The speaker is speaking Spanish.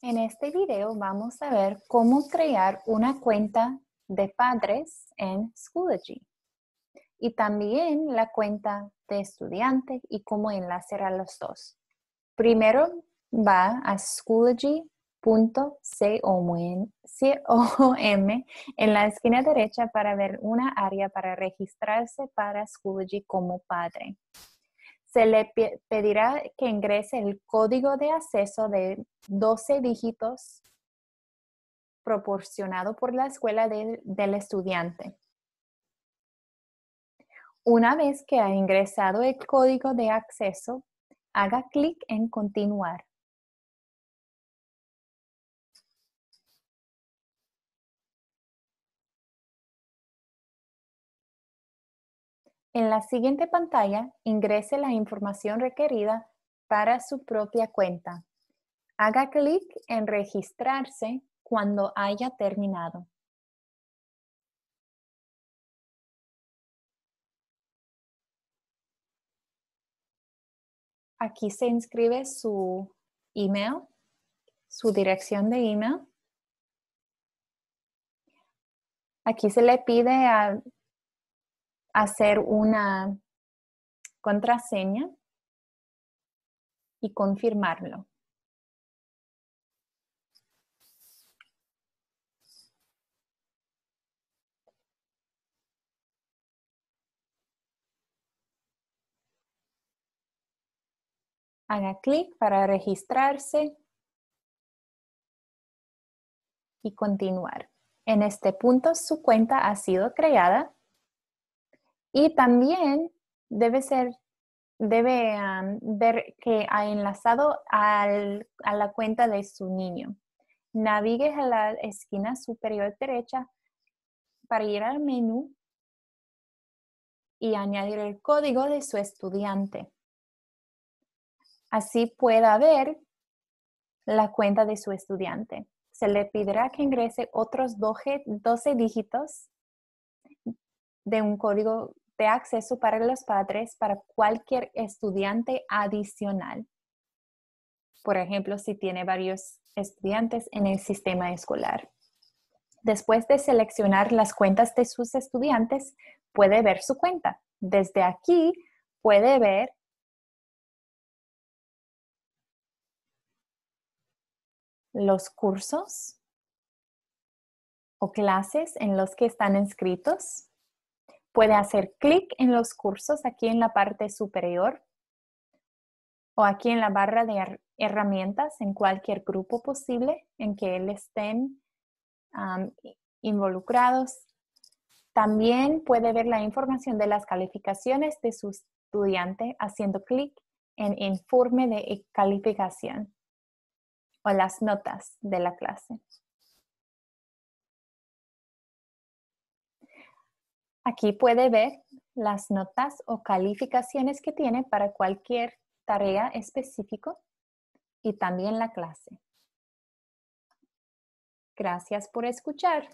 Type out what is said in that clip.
En este video vamos a ver cómo crear una cuenta de padres en Schoology y también la cuenta de estudiante y cómo enlazar a los dos. Primero va a schoology.com en la esquina derecha para ver una área para registrarse para Schoology como padre se le pedirá que ingrese el código de acceso de 12 dígitos proporcionado por la escuela del estudiante. Una vez que ha ingresado el código de acceso, haga clic en Continuar. En la siguiente pantalla, ingrese la información requerida para su propia cuenta. Haga clic en Registrarse cuando haya terminado. Aquí se inscribe su email, su dirección de email. Aquí se le pide a hacer una contraseña y confirmarlo. Haga clic para registrarse y continuar. En este punto su cuenta ha sido creada y también debe ser, debe ver que ha enlazado a la cuenta de su niño. Navigue a la esquina superior derecha para ir al menú y añadir el código de su estudiante. Así pueda ver la cuenta de su estudiante. Se le pedirá que ingrese otros 12 dígitos de un código de acceso para los padres para cualquier estudiante adicional. Por ejemplo, si tiene varios estudiantes en el sistema escolar. Después de seleccionar las cuentas de sus estudiantes, puede ver su cuenta. Desde aquí puede ver los cursos o clases en los que están inscritos Puede hacer clic en los cursos aquí en la parte superior o aquí en la barra de herramientas en cualquier grupo posible en que él estén involucrados. También puede ver la información de las calificaciones de su estudiante haciendo clic en informe de calificación o las notas de la clase. Aquí puede ver las notas o calificaciones que tiene para cualquier tarea específico y también la clase. Gracias por escuchar.